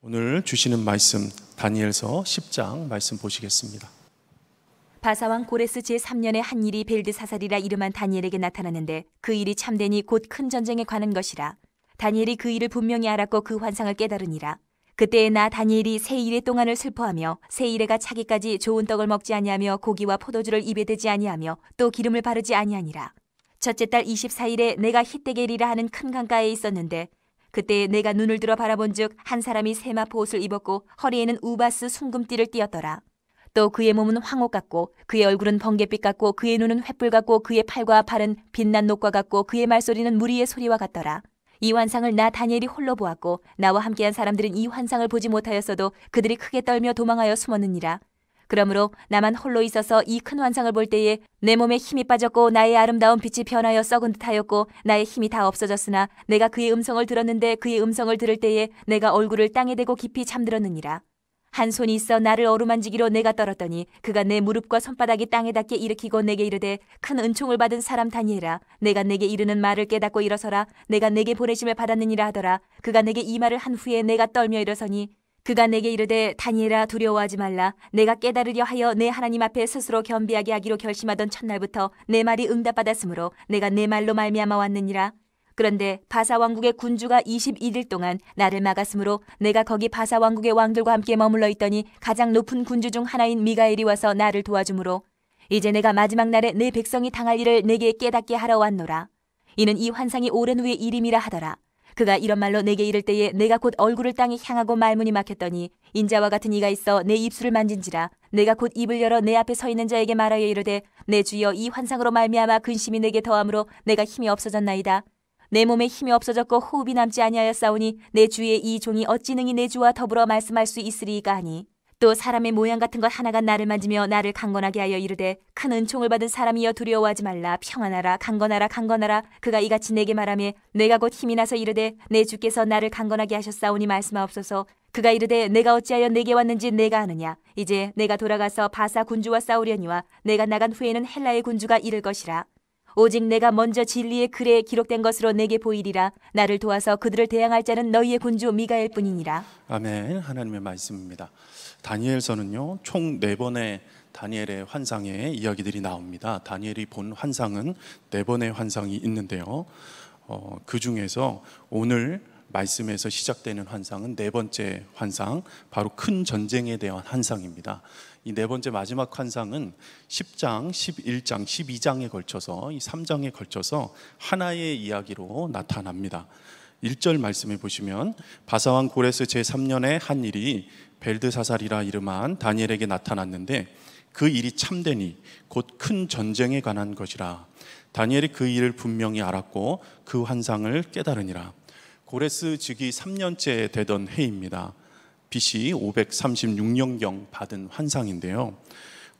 오늘 주시는 말씀 다니엘서 10장 말씀 보시겠습니다. 바사왕 고레스 제3년에 한 일이 벨드사살이라 이름한 다니엘에게 나타났는데 그 일이 참되니 곧 큰 전쟁에 관한 것이라 다니엘이 그 일을 분명히 알았고 그 환상을 깨달으니라 그때에 나 다니엘이 세 일의 동안을 슬퍼하며 세 일에가 차기까지 좋은 떡을 먹지 아니하며 고기와 포도주를 입에 대지 아니하며 또 기름을 바르지 아니하니라 첫째 달 24일에 내가 히데겔이라 하는 큰 강가에 있었는데 그때 내가 눈을 들어 바라본즉 한 사람이 세마포 옷을 입었고 허리에는 우바스 순금띠를 띄었더라또 그의 몸은 황옥 같고 그의 얼굴은 번갯빛 같고 그의 눈은 횃불 같고 그의 팔과 발은 빛난 녹과 같고 그의 말소리는 무리의 소리와 같더라. 이 환상을 나 다니엘이 홀로 보았고 나와 함께한 사람들은 이 환상을 보지 못하였어도 그들이 크게 떨며 도망하여 숨었느니라. 그러므로 나만 홀로 있어서 이 큰 환상을 볼 때에 내 몸에 힘이 빠졌고 나의 아름다운 빛이 변하여 썩은 듯하였고 나의 힘이 다 없어졌으나 내가 그의 음성을 들었는데 그의 음성을 들을 때에 내가 얼굴을 땅에 대고 깊이 잠들었느니라. 한 손이 있어 나를 어루만지기로 내가 떨었더니 그가 내 무릎과 손바닥이 땅에 닿게 일으키고 내게 이르되 큰 은총을 받은 사람 다니엘아 내가 내게 이르는 말을 깨닫고 일어서라 내가 내게 보내심을 받았느니라 하더라 그가 내게 이 말을 한 후에 내가 떨며 일어서니 그가 내게 이르되 다니엘아 두려워하지 말라 내가 깨달으려 하여 내 하나님 앞에 스스로 겸비하게 하기로 결심하던 첫날부터 내 말이 응답받았으므로 내가 내 말로 말미암아 왔느니라 그런데 바사 왕국의 군주가 21일 동안 나를 막았으므로 내가 거기 바사 왕국의 왕들과 함께 머물러 있더니 가장 높은 군주 중 하나인 미가엘이 와서 나를 도와주므로 이제 내가 마지막 날에 내 백성이 당할 일을 내게 깨닫게 하러 왔노라 이는 이 환상이 오랜 후의 일임이라 하더라 그가 이런 말로 내게 이를 때에 내가 곧 얼굴을 땅에 향하고 말문이 막혔더니 인자와 같은 이가 있어 내 입술을 만진지라 내가 곧 입을 열어 내 앞에 서 있는 자에게 말하여 이르되 내 주여 이 환상으로 말미암아 근심이 내게 더함으로 내가 힘이 없어졌나이다 내 몸에 힘이 없어졌고 호흡이 남지 아니하였사오니 내 주의 이 종이 어찌 능히 내 주와 더불어 말씀할 수 있으리이까 하니 또 사람의 모양 같은 것 하나가 나를 만지며 나를 강건하게 하여 이르되 큰 은총을 받은 사람이여 두려워하지 말라 평안하라 강건하라 강건하라 그가 이같이 내게 말하며 내가 곧 힘이 나서 이르되 내 주께서 나를 강건하게 하셨사오니 말씀하옵소서 그가 이르되 내가 어찌하여 내게 왔는지 내가 아느냐 이제 내가 돌아가서 바사 군주와 싸우려니와 내가 나간 후에는 헬라의 군주가 이를 것이라 오직 내가 먼저 진리의 글에 기록된 것으로 내게 보이리라 나를 도와서 그들을 대항할 자는 너희의 군주 미가엘 뿐이니라. 아멘. 하나님의 말씀입니다. 다니엘서는요. 총 네 번의 다니엘의 환상의 이야기들이 나옵니다. 다니엘이 본 환상은 네 번의 환상이 있는데요. 어, 그 중에서 오늘 말씀에서 시작되는 환상은 네 번째 환상, 바로 큰 전쟁에 대한 환상입니다. 이네 번째 마지막 환상은 10장, 11장, 12장에 걸쳐서 이 3장에 걸쳐서 하나의 이야기로 나타납니다. 1절 말씀해 보시면 바사왕 고레스 제3년에 한 일이 벨드사살이라 이름한 다니엘에게 나타났는데 그 일이 참되니 곧 큰 전쟁에 관한 것이라 다니엘이 그 일을 분명히 알았고 그 환상을 깨달으니라 고레스 즉위 3년째 되던 해입니다 BC 536년경 받은 환상인데요.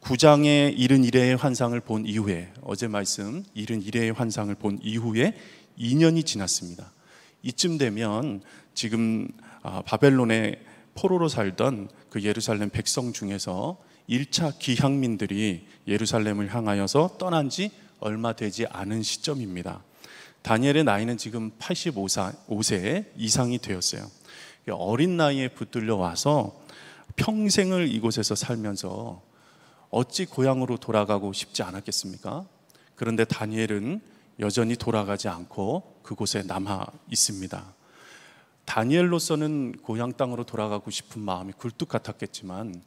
9장의 71회의 환상을 본 이후에 어제 말씀 71회의 환상을 본 이후에 2년이 지났습니다. 이쯤 되면 지금 아, 바벨론의 포로로 살던 그 예루살렘 백성 중에서 1차 기향민들이 예루살렘을 향하여서 떠난 지 얼마 되지 않은 시점입니다. 다니엘의 나이는 지금 85세 이상이 되었어요. 어린 나이에 붙들려 와서 평생을 이곳에서 살면서 어찌 고향으로 돌아가고 싶지 않았겠습니까? 그런데 다니엘은 여전히 돌아가지 않고 그곳에 남아 있습니다. 다니엘로서는 고향 땅으로 돌아가고 싶은 마음이 굴뚝 같았겠지만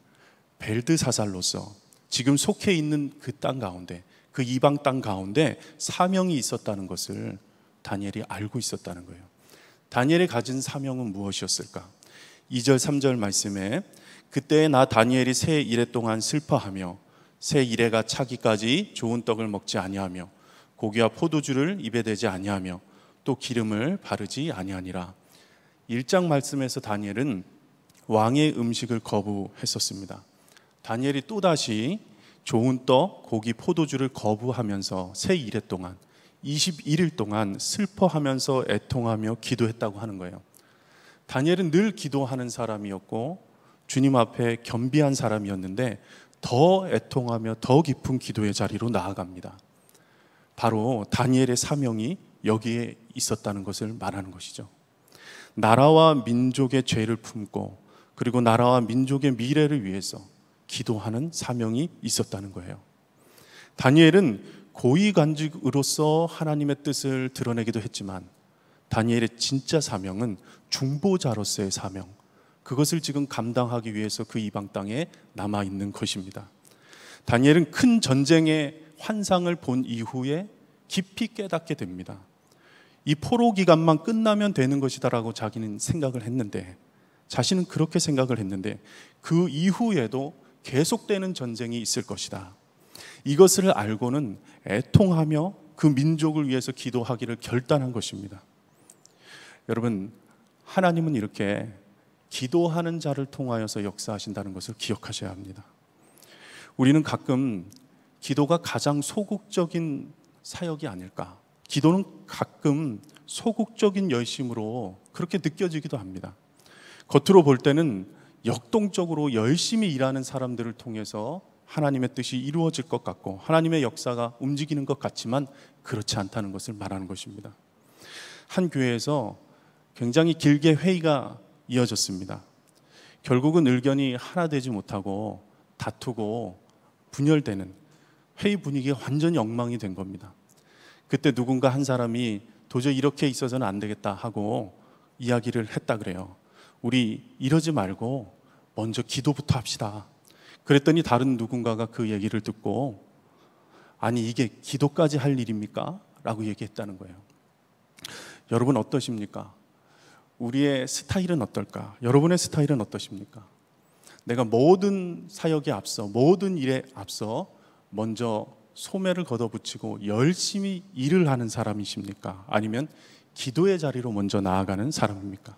벨드사살로서 지금 속해 있는 그 땅 가운데 그 이방 땅 가운데 사명이 있었다는 것을 다니엘이 알고 있었다는 거예요. 다니엘이 가진 사명은 무엇이었을까? 2절 3절 말씀에 그때 나 다니엘이 세 이래 동안 슬퍼하며 세 이래가 차기까지 좋은 떡을 먹지 아니하며 고기와 포도주를 입에 대지 아니하며 또 기름을 바르지 아니하니라. 1장 말씀에서 다니엘은 왕의 음식을 거부했었습니다. 다니엘이 또다시 좋은 떡, 고기, 포도주를 거부하면서 세 이래 동안 21일 동안 슬퍼하면서 애통하며 기도했다고 하는 거예요. 다니엘은 늘 기도하는 사람이었고 주님 앞에 겸비한 사람이었는데 더 애통하며 더 깊은 기도의 자리로 나아갑니다. 바로 다니엘의 사명이 여기에 있었다는 것을 말하는 것이죠. 나라와 민족의 죄를 품고 그리고 나라와 민족의 미래를 위해서 기도하는 사명이 있었다는 거예요. 다니엘은 고위 관직으로서 하나님의 뜻을 드러내기도 했지만 다니엘의 진짜 사명은 중보자로서의 사명. 그것을 지금 감당하기 위해서 그 이방 땅에 남아 있는 것입니다. 다니엘은 큰 전쟁의 환상을 본 이후에 깊이 깨닫게 됩니다. 이 포로 기간만 끝나면 되는 것이다라고 자기는 생각을 했는데 자신은 그렇게 생각을 했는데 그 이후에도 계속되는 전쟁이 있을 것이다. 이것을 알고는 애통하며 그 민족을 위해서 기도하기를 결단한 것입니다. 여러분, 하나님은 이렇게 기도하는 자를 통하여서 역사하신다는 것을 기억하셔야 합니다. 우리는 가끔 기도가 가장 소극적인 사역이 아닐까. 기도는 가끔 소극적인 열심으로 그렇게 느껴지기도 합니다. 겉으로 볼 때는 역동적으로 열심히 일하는 사람들을 통해서 하나님의 뜻이 이루어질 것 같고 하나님의 역사가 움직이는 것 같지만 그렇지 않다는 것을 말하는 것입니다. 한 교회에서 굉장히 길게 회의가 이어졌습니다. 결국은 의견이 하나 되지 못하고 다투고 분열되는 회의 분위기가 완전히 엉망이 된 겁니다. 그때 누군가 한 사람이 도저히 이렇게 있어서는 안 되겠다 하고 이야기를 했다 그래요. 우리 이러지 말고 먼저 기도부터 합시다. 그랬더니 다른 누군가가 그 얘기를 듣고 아니 이게 기도까지 할 일입니까? 라고 얘기했다는 거예요. 여러분 어떠십니까? 우리의 스타일은 어떨까? 여러분의 스타일은 어떠십니까? 내가 모든 사역에 앞서 모든 일에 앞서 먼저 소매를 걷어붙이고 열심히 일을 하는 사람이십니까? 아니면 기도의 자리로 먼저 나아가는 사람입니까?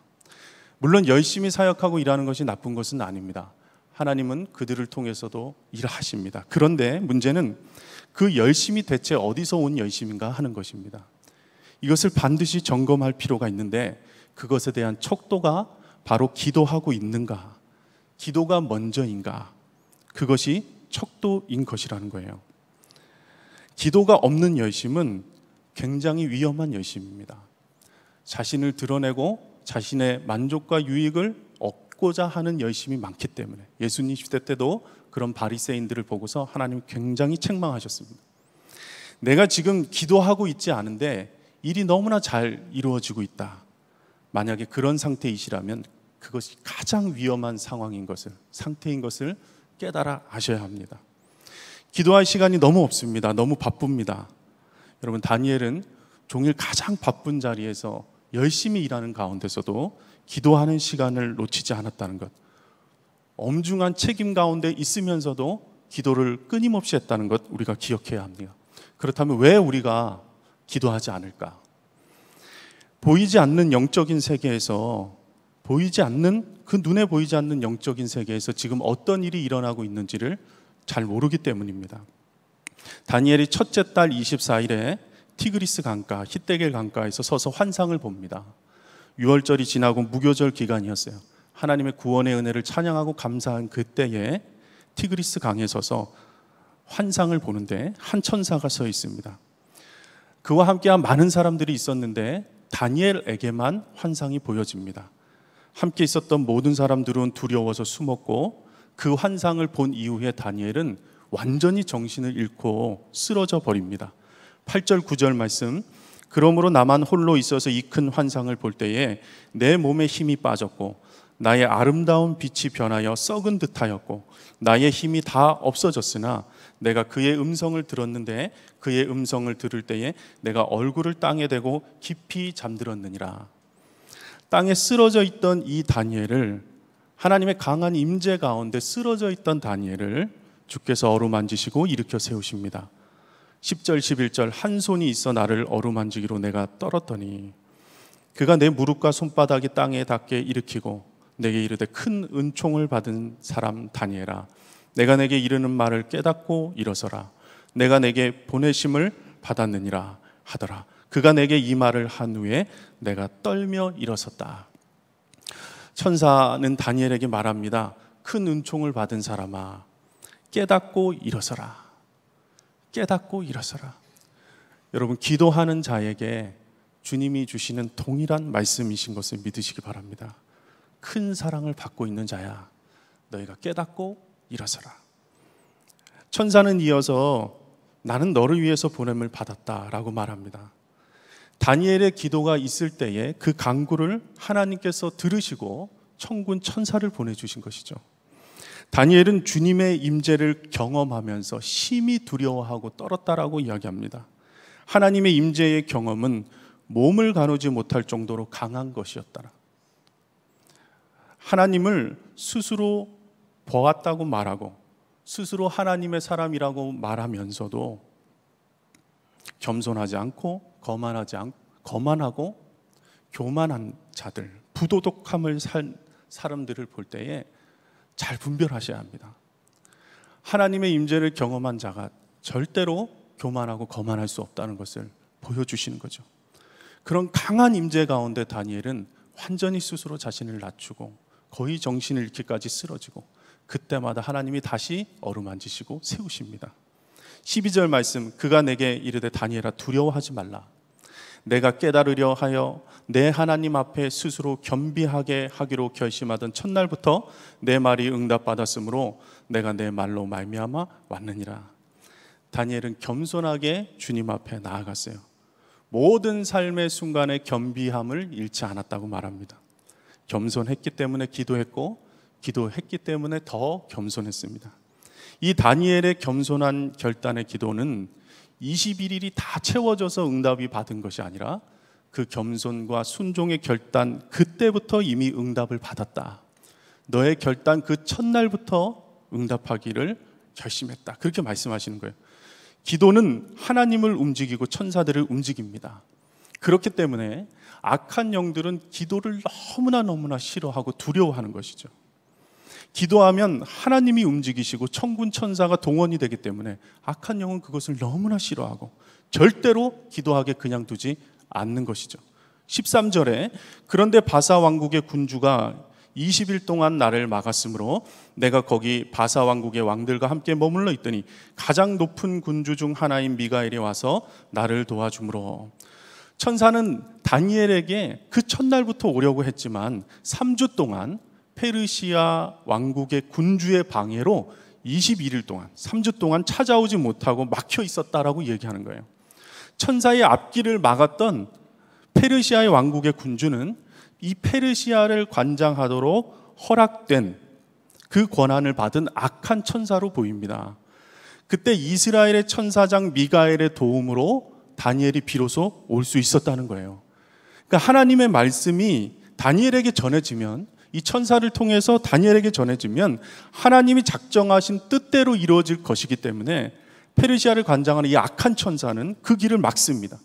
물론 열심히 사역하고 일하는 것이 나쁜 것은 아닙니다. 하나님은 그들을 통해서도 일하십니다. 그런데 문제는 그 열심이 대체 어디서 온 열심인가 하는 것입니다. 이것을 반드시 점검할 필요가 있는데 그것에 대한 척도가 바로 기도하고 있는가? 기도가 먼저인가? 그것이 척도인 것이라는 거예요. 기도가 없는 열심은 굉장히 위험한 열심입니다. 자신을 드러내고 자신의 만족과 유익을 찾고자 하는 열심이 많기 때문에 예수님 시대 때도 그런 바리새인들을 보고서 하나님 굉장히 책망하셨습니다. 내가 지금 기도하고 있지 않은데 일이 너무나 잘 이루어지고 있다. 만약에 그런 상태이시라면 그것이 가장 위험한 상황인 것을 상태인 것을 깨달아 아셔야 합니다. 기도할 시간이 너무 없습니다. 너무 바쁩니다. 여러분 다니엘은 종일 가장 바쁜 자리에서 열심히 일하는 가운데서도 기도하는 시간을 놓치지 않았다는 것. 엄중한 책임 가운데 있으면서도 기도를 끊임없이 했다는 것 우리가 기억해야 합니다. 그렇다면 왜 우리가 기도하지 않을까? 보이지 않는 영적인 세계에서 보이지 않는 그 눈에 보이지 않는 영적인 세계에서 지금 어떤 일이 일어나고 있는지를 잘 모르기 때문입니다. 다니엘이 첫째 달 24일에 티그리스 강가 히데겔 강가에서 서서 환상을 봅니다. 6월절이 지나고 무교절 기간이었어요. 하나님의 구원의 은혜를 찬양하고 감사한 그때에 티그리스 강에 서서 환상을 보는데 한 천사가 서 있습니다. 그와 함께한 많은 사람들이 있었는데 다니엘에게만 환상이 보여집니다. 함께 있었던 모든 사람들은 두려워서 숨었고 그 환상을 본 이후에 다니엘은 완전히 정신을 잃고 쓰러져 버립니다. 8절 9절 말씀 그러므로 나만 홀로 있어서 이 큰 환상을 볼 때에 내 몸에 힘이 빠졌고 나의 아름다운 빛이 변하여 썩은 듯하였고 나의 힘이 다 없어졌으나 내가 그의 음성을 들었는데 그의 음성을 들을 때에 내가 얼굴을 땅에 대고 깊이 잠들었느니라 땅에 쓰러져 있던 이 다니엘을 하나님의 강한 임재 가운데 쓰러져 있던 다니엘을 주께서 어루만지시고 일으켜 세우십니다. 10절 11절 한 손이 있어 나를 어루만지기로 내가 떨었더니 그가 내 무릎과 손바닥이 땅에 닿게 일으키고 내게 이르되 큰 은총을 받은 사람 다니엘아 내가 내게 이르는 말을 깨닫고 일어서라 내가 내게 보내심을 받았느니라 하더라 그가 내게 이 말을 한 후에 내가 떨며 일어섰다 천사는 다니엘에게 말합니다 큰 은총을 받은 사람아 깨닫고 일어서라 깨닫고 일어서라. 여러분, 기도하는 자에게 주님이 주시는 동일한 말씀이신 것을 믿으시기 바랍니다. 큰 사랑을 받고 있는 자야, 너희가 깨닫고 일어서라. 천사는 이어서 나는 너를 위해서 보냄을 받았다라고 말합니다. 다니엘의 기도가 있을 때에 그 강구를 하나님께서 들으시고 천군 천사를 보내주신 것이죠. 다니엘은 주님의 임재를 경험하면서 심히 두려워하고 떨었다라고 이야기합니다. 하나님의 임재의 경험은 몸을 가누지 못할 정도로 강한 것이었다라. 하나님을 스스로 보았다고 말하고 스스로 하나님의 사람이라고 말하면서도 겸손하지 않고 거만하지 않 거만하고 교만한 자들, 부도덕함을 산 사람들을 볼 때에 잘 분별하셔야 합니다. 하나님의 임재를 경험한 자가 절대로 교만하고 거만할 수 없다는 것을 보여주시는 거죠. 그런 강한 임재 가운데 다니엘은 완전히 스스로 자신을 낮추고 거의 정신을 잃기까지 쓰러지고 그때마다 하나님이 다시 어루만지시고 세우십니다. 12절 말씀 그가 내게 이르되 다니엘아 두려워하지 말라 내가 깨달으려 하여 내 하나님 앞에 스스로 겸비하게 하기로 결심하던 첫날부터 내 말이 응답받았으므로 내가 내 말로 말미암아 왔느니라. 다니엘은 겸손하게 주님 앞에 나아갔어요. 모든 삶의 순간에 겸비함을 잃지 않았다고 말합니다. 겸손했기 때문에 기도했고 기도했기 때문에 더 겸손했습니다. 이 다니엘의 겸손한 결단의 기도는 21일이 다 채워져서 응답이 받은 것이 아니라 그 겸손과 순종의 결단 그때부터 이미 응답을 받았다. 너의 결단 그 첫날부터 응답하기를 결심했다. 그렇게 말씀하시는 거예요. 기도는 하나님을 움직이고 천사들을 움직입니다. 그렇기 때문에 악한 영들은 기도를 너무나 너무나 싫어하고 두려워하는 것이죠. 기도하면 하나님이 움직이시고 천군 천사가 동원이 되기 때문에 악한 영은 그것을 너무나 싫어하고 절대로 기도하게 그냥 두지 않는 것이죠. 13절에 그런데 바사 왕국의 군주가 20일 동안 나를 막았으므로 내가 거기 바사 왕국의 왕들과 함께 머물러 있더니 가장 높은 군주 중 하나인 미가엘이 와서 나를 도와주므로 천사는 다니엘에게 그 첫날부터 오려고 했지만 3주 동안 페르시아 왕국의 군주의 방해로 21일 동안 3주 동안 찾아오지 못하고 막혀 있었다라고 얘기하는 거예요. 천사의 앞길을 막았던 페르시아의 왕국의 군주는 이 페르시아를 관장하도록 허락된 그 권한을 받은 악한 천사로 보입니다. 그때 이스라엘의 천사장 미가엘의 도움으로 다니엘이 비로소 올 수 있었다는 거예요. 그러니까 하나님의 말씀이 다니엘에게 전해지면 이 천사를 통해서 다니엘에게 전해지면 하나님이 작정하신 뜻대로 이루어질 것이기 때문에 페르시아를 관장하는 이 악한 천사는 그 길을 막습니다.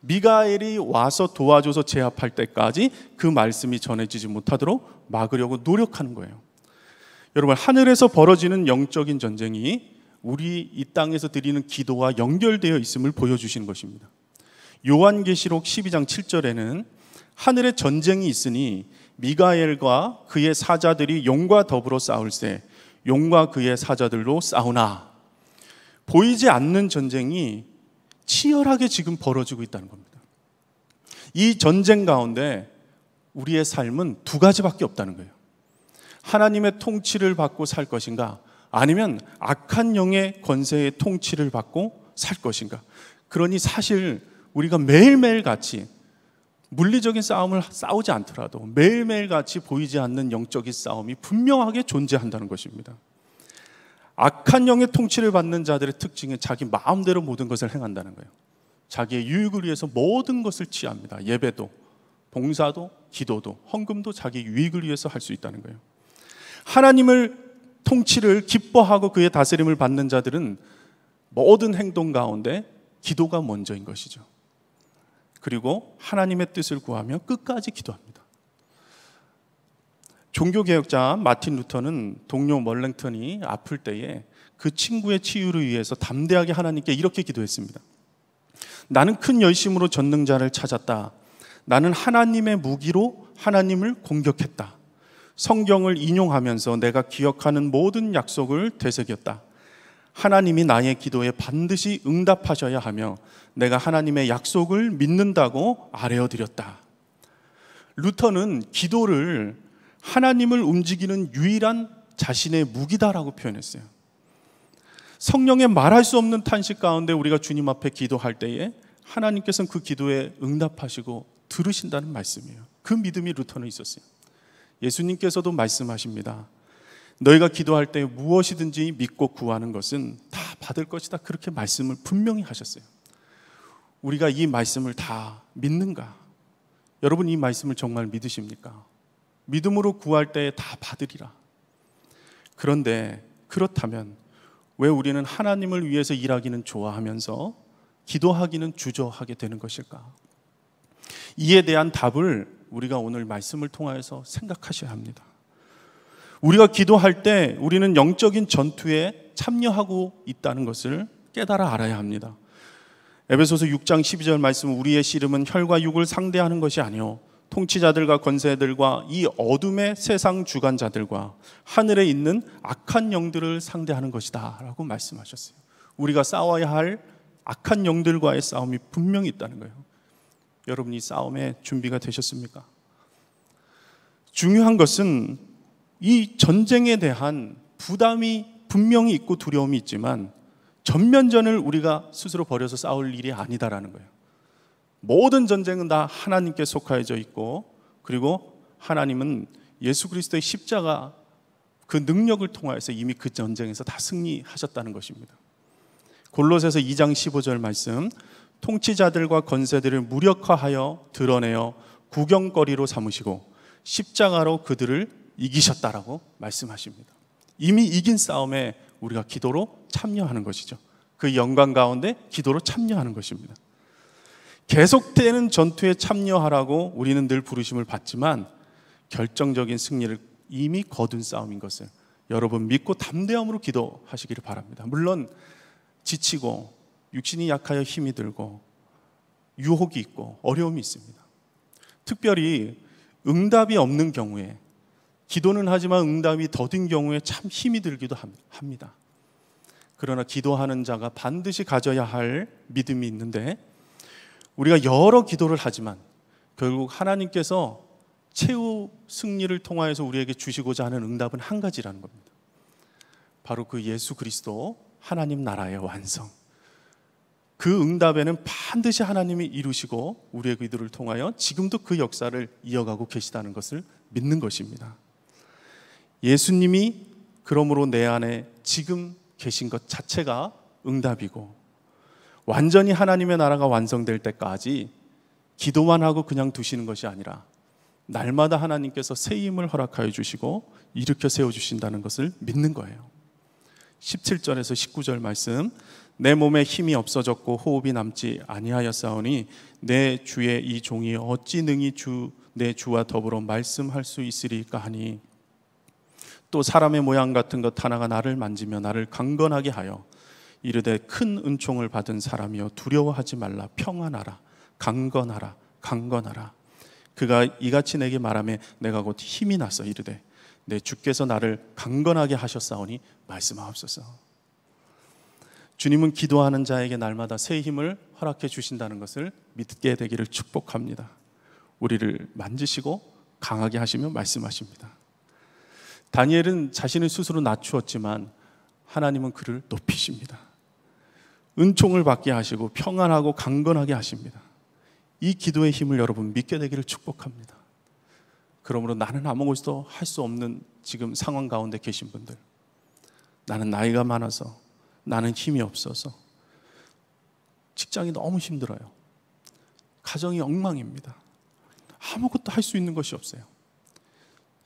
미가엘이 와서 도와줘서 제압할 때까지 그 말씀이 전해지지 못하도록 막으려고 노력하는 거예요. 여러분, 하늘에서 벌어지는 영적인 전쟁이 우리 이 땅에서 드리는 기도와 연결되어 있음을 보여주시는 것입니다. 요한계시록 12장 7절에는 하늘에 전쟁이 있으니 미가엘과 그의 사자들이 용과 더불어 싸울때 용과 그의 사자들로 싸우나 보이지 않는 전쟁이 치열하게 지금 벌어지고 있다는 겁니다. 이 전쟁 가운데 우리의 삶은 두 가지밖에 없다는 거예요. 하나님의 통치를 받고 살 것인가 아니면 악한 영의 권세의 통치를 받고 살 것인가. 그러니 사실 우리가 매일매일 같이 물리적인 싸움을 싸우지 않더라도 매일매일 같이 보이지 않는 영적인 싸움이 분명하게 존재한다는 것입니다. 악한 영의 통치를 받는 자들의 특징은 자기 마음대로 모든 것을 행한다는 거예요. 자기의 유익을 위해서 모든 것을 취합니다. 예배도, 봉사도, 기도도, 헌금도 자기 유익을 위해서 할 수 있다는 거예요. 하나님을 통치를 기뻐하고 그의 다스림을 받는 자들은 모든 행동 가운데 기도가 먼저인 것이죠. 그리고 하나님의 뜻을 구하며 끝까지 기도합니다. 종교개혁자 마틴 루터는 동료 멀랭턴이 아플 때에 그 친구의 치유를 위해서 담대하게 하나님께 이렇게 기도했습니다. 나는 큰 열심으로 전능자를 찾았다. 나는 하나님의 무기로 하나님을 공격했다. 성경을 인용하면서 내가 기억하는 모든 약속을 되새겼다. 하나님이 나의 기도에 반드시 응답하셔야 하며 내가 하나님의 약속을 믿는다고 아뢰어 드렸다. 루터는 기도를 하나님을 움직이는 유일한 자신의 무기다라고 표현했어요. 성령의 말할 수 없는 탄식 가운데 우리가 주님 앞에 기도할 때에 하나님께서는 그 기도에 응답하시고 들으신다는 말씀이에요. 그 믿음이 루터는 있었어요. 예수님께서도 말씀하십니다. 너희가 기도할 때 무엇이든지 믿고 구하는 것은 다 받을 것이다. 그렇게 말씀을 분명히 하셨어요. 우리가 이 말씀을 다 믿는가? 여러분 이 말씀을 정말 믿으십니까? 믿음으로 구할 때다 받으리라. 그런데 그렇다면 왜 우리는 하나님을 위해서 일하기는 좋아하면서 기도하기는 주저하게 되는 것일까? 이에 대한 답을 우리가 오늘 말씀을 통하여서 생각하셔야 합니다. 우리가 기도할 때 우리는 영적인 전투에 참여하고 있다는 것을 깨달아 알아야 합니다. 에베소서 6장 12절 말씀 우리의 씨름은 혈과 육을 상대하는 것이 아니요 통치자들과 권세들과 이 어둠의 세상 주관자들과 하늘에 있는 악한 영들을 상대하는 것이다라고 말씀하셨어요. 우리가 싸워야 할 악한 영들과의 싸움이 분명히 있다는 거예요. 여러분이 싸움에 준비가 되셨습니까? 중요한 것은 이 전쟁에 대한 부담이 분명히 있고 두려움이 있지만 전면전을 우리가 스스로 버려서 싸울 일이 아니다라는 거예요. 모든 전쟁은 다 하나님께 속하여져 있고 그리고 하나님은 예수 그리스도의 십자가 그 능력을 통하여서 이미 그 전쟁에서 다 승리하셨다는 것입니다. 골로새서 2장 15절 말씀 통치자들과 권세들을 무력화하여 드러내어 구경거리로 삼으시고 십자가로 그들을 이기셨다라고 말씀하십니다. 이미 이긴 싸움에 우리가 기도로 참여하는 것이죠. 그 영광 가운데 기도로 참여하는 것입니다. 계속되는 전투에 참여하라고 우리는 늘 부르심을 받지만 결정적인 승리를 이미 거둔 싸움인 것을 여러분 믿고 담대함으로 기도하시기를 바랍니다. 물론 지치고 육신이 약하여 힘이 들고 유혹이 있고 어려움이 있습니다. 특별히 응답이 없는 경우에 기도는 하지만 응답이 더딘 경우에 참 힘이 들기도 합니다. 그러나 기도하는 자가 반드시 가져야 할 믿음이 있는데 우리가 여러 기도를 하지만 결국 하나님께서 최후 승리를 통하여서 우리에게 주시고자 하는 응답은 한 가지라는 겁니다. 바로 그 예수 그리스도 하나님 나라의 완성. 그 응답에는 반드시 하나님이 이루시고 우리의 기도를 통하여 지금도 그 역사를 이어가고 계시다는 것을 믿는 것입니다. 예수님이 그러므로 내 안에 지금 계신 것 자체가 응답이고 완전히 하나님의 나라가 완성될 때까지 기도만 하고 그냥 두시는 것이 아니라 날마다 하나님께서 새 힘을 허락하여 주시고 일으켜 세워 주신다는 것을 믿는 거예요. 17절에서 19절 말씀 내 몸에 힘이 없어졌고 호흡이 남지 아니하였사오니 내 주의 이 종이 어찌 능히 주 내 주와 더불어 말씀할 수 있으리까 하니 또 사람의 모양 같은 것 하나가 나를 만지며 나를 강건하게 하여 이르되 큰 은총을 받은 사람이여 두려워하지 말라 평안하라 강건하라 강건하라 그가 이같이 내게 말하며 내가 곧 힘이 났어 이르되 내 주께서 나를 강건하게 하셨사오니 말씀하옵소서 주님은 기도하는 자에게 날마다 새 힘을 허락해 주신다는 것을 믿게 되기를 축복합니다 우리를 만지시고 강하게 하시며 말씀하십니다 다니엘은 자신을 스스로 낮추었지만 하나님은 그를 높이십니다. 은총을 받게 하시고 평안하고 강건하게 하십니다. 이 기도의 힘을 여러분 믿게 되기를 축복합니다. 그러므로 나는 아무것도 할 수 없는 지금 상황 가운데 계신 분들, 나는 나이가 많아서, 나는 힘이 없어서, 직장이 너무 힘들어요. 가정이 엉망입니다. 아무것도 할 수 있는 것이 없어요.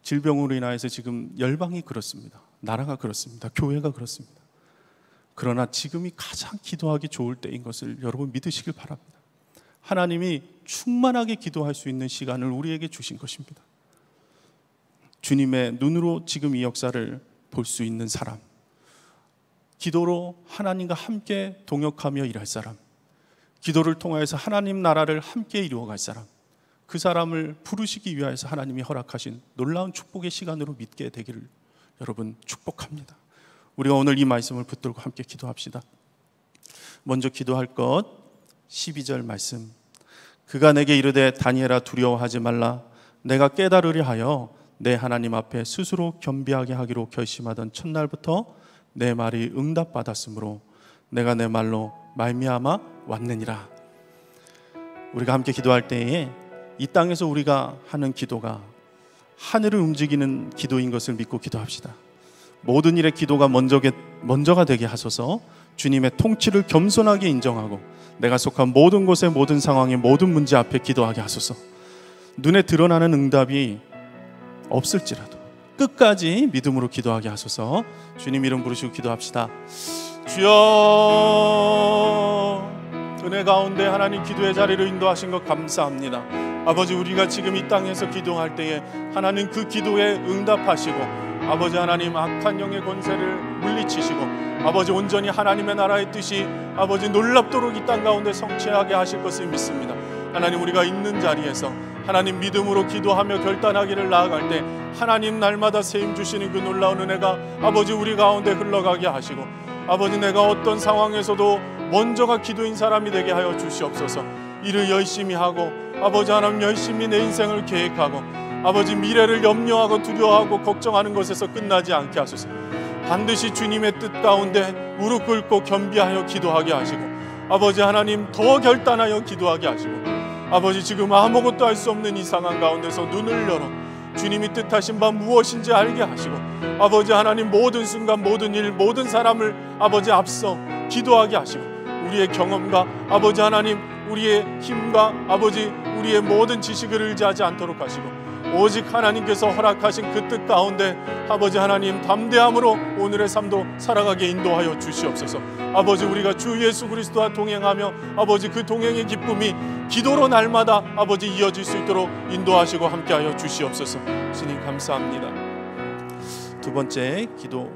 질병으로 인하여서 지금 열방이 그렇습니다. 나라가 그렇습니다. 교회가 그렇습니다. 그러나 지금이 가장 기도하기 좋을 때인 것을 여러분 믿으시길 바랍니다. 하나님이 충만하게 기도할 수 있는 시간을 우리에게 주신 것입니다. 주님의 눈으로 지금 이 역사를 볼 수 있는 사람, 기도로 하나님과 함께 동역하며 일할 사람, 기도를 통하여서 하나님 나라를 함께 이루어갈 사람, 그 사람을 부르시기 위해서 하나님이 허락하신 놀라운 축복의 시간으로 믿게 되기를 여러분 축복합니다. 우리가 오늘 이 말씀을 붙들고 함께 기도합시다. 먼저 기도할 것 12절 말씀. 그가 내게 이르되 다니엘아 두려워하지 말라. 내가 깨달으려 하여 내 하나님 앞에 스스로 겸비하게 하기로 결심하던 첫날부터 내 말이 응답받았으므로 내가 내 말로 말미암아 왔느니라. 우리가 함께 기도할 때에 이 땅에서 우리가 하는 기도가 하늘을 움직이는 기도인 것을 믿고 기도합시다. 모든 일의 기도가 먼저게, 먼저가 되게 하소서 주님의 통치를 겸손하게 인정하고 내가 속한 모든 곳의 모든 상황의 모든 문제 앞에 기도하게 하소서 눈에 드러나는 응답이 없을지라도 끝까지 믿음으로 기도하게 하소서 주님 이름 부르시고 기도합시다 주여 은혜 가운데 하나님 기도의 자리로 인도하신 것 감사합니다. 아버지 우리가 지금 이 땅에서 기도할 때에 하나님 그 기도에 응답하시고 아버지 하나님 악한 영의 권세를 물리치시고 아버지 온전히 하나님의 나라의 뜻이 아버지 놀랍도록 이 땅 가운데 성취하게 하실 것을 믿습니다. 하나님 우리가 있는 자리에서 하나님 믿음으로 기도하며 결단하기를 나아갈 때 하나님 날마다 세임 주시는 그 놀라운 은혜가 아버지 우리 가운데 흘러가게 하시고 아버지 내가 어떤 상황에서도 먼저가 기도인 사람이 되게 하여 주시옵소서. 일을 열심히 하고 아버지 하나님 열심히 내 인생을 계획하고 아버지 미래를 염려하고 두려워하고 걱정하는 것에서 끝나지 않게 하소서. 반드시 주님의 뜻 가운데 무릎 꿇고 겸비하여 기도하게 하시고 아버지 하나님 더 결단하여 기도하게 하시고 아버지 지금 아무것도 할 수 없는 이상한 가운데서 눈을 열어 주님이 뜻하신 바 무엇인지 알게 하시고 아버지 하나님 모든 순간 모든 일 모든 사람을 아버지 앞서 기도하게 하시고 우리의 경험과 아버지 하나님 우리의 힘과 아버지 우리의 모든 지식을 의지하지 않도록 하시고 오직 하나님께서 허락하신 그 뜻 가운데 아버지 하나님 담대함으로 오늘의 삶도 살아가게 인도하여 주시옵소서. 아버지 우리가 주 예수 그리스도와 동행하며 아버지 그 동행의 기쁨이 기도로 날마다 아버지 이어질 수 있도록 인도하시고 함께하여 주시옵소서. 주님 감사합니다. 두 번째 기도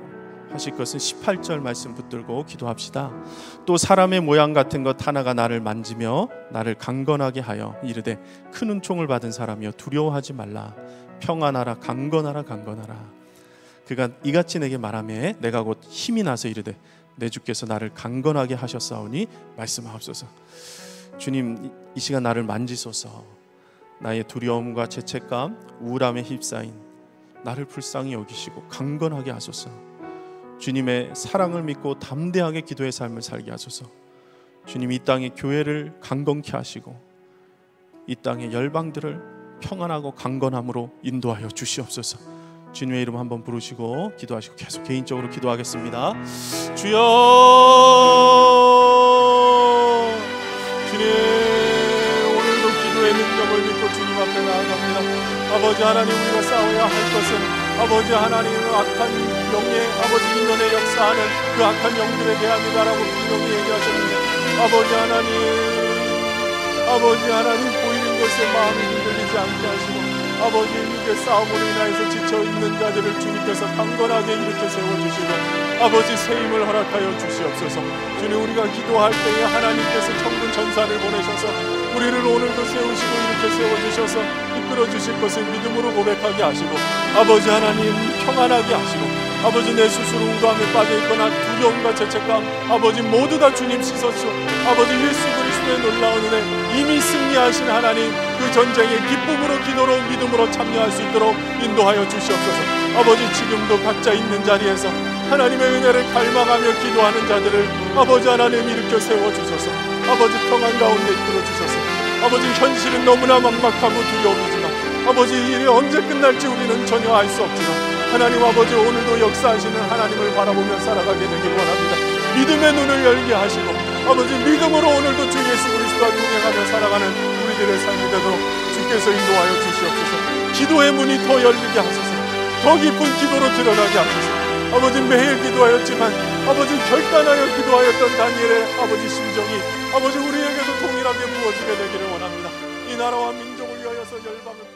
하실 것은 18절 말씀 붙들고 기도합시다. 또 사람의 모양 같은 것 하나가 나를 만지며 나를 강건하게 하여 이르되 큰 은총을 받은 사람이여 두려워하지 말라. 평안하라 강건하라 강건하라. 그가 이같이 내게 말하매 내가 곧 힘이 나서 이르되 내 주께서 나를 강건하게 하셨사오니 말씀하옵소서. 주님 이 시간 나를 만지소서. 나의 두려움과 죄책감, 우울함에 휩싸인 나를 불쌍히 여기시고 강건하게 하소서. 주님의 사랑을 믿고 담대하게 기도의 삶을 살게 하소서. 주님 이 땅의 교회를 강건케 하시고 이 땅의 열방들을 평안하고 강건함으로 인도하여 주시옵소서. 주님의 이름 한번 부르시고 기도하시고 계속 개인적으로 기도하겠습니다. 주여 주님 믿음을 믿고 주님 앞에 나아갑니다. 아버지 하나님 우리가 싸워야 할 것은 아버지 하나님은 악한 영의 아버지 인간의 역사하는 그 악한 영들에 대함이다라고 분명히 얘기하셨는데 아버지 하나님 아버지 하나님 보이는 것에 마음이 흔들리지 않게 하시고 아버지 이렇게 싸움으로 인하여서 지쳐있는 자들을 주님께서 강건하게 이렇게 세워주시고 아버지 세임을 허락하여 주시옵소서 주님 우리가 기도할 때에 하나님께서 천군 천사를 보내셔서 우리를 오늘도 세우시고 이렇게 세워주셔서 이끌어 주실 것을 믿음으로 고백하게 하시고 아버지 하나님 평안하게 하시고 아버지 내 스스로 우감에 빠져있거나 두려움과 죄책감 아버지 모두 다 주님 씻었소 아버지 예수 그리스도의 놀라운 은혜 이미 승리하신 하나님 그 전쟁에 기쁨으로 기도로 믿음으로 참여할 수 있도록 인도하여 주시옵소서 아버지 지금도 각자 있는 자리에서 하나님의 은혜를 갈망하며 기도하는 자들을 아버지 하나님 일으켜 세워주셔서 아버지 평안 가운데 이끌어 주셔서 아버지 현실은 너무나 막막하고 두려움이지만 아버지 이 일이 언제 끝날지 우리는 전혀 알 수 없지만 하나님 아버지 오늘도 역사하시는 하나님을 바라보며 살아가게 되길 원합니다 믿음의 눈을 열게 하시고 아버지 믿음으로 오늘도 주 예수 그리스도와 동행하며 살아가는 우리들의 삶이 되도록 주께서 인도하여 주시옵소서 기도의 문이 더 열리게 하소서 더 깊은 기도로 드러나게 하소서 아버지 매일 기도하였지만 아버지 결단하여 기도하였던 다니엘의 아버지 심정이 아버지 우리에게도 동일하게 부어지게 되기를 원합니다. 이 나라와 민족을 위하여서 열방을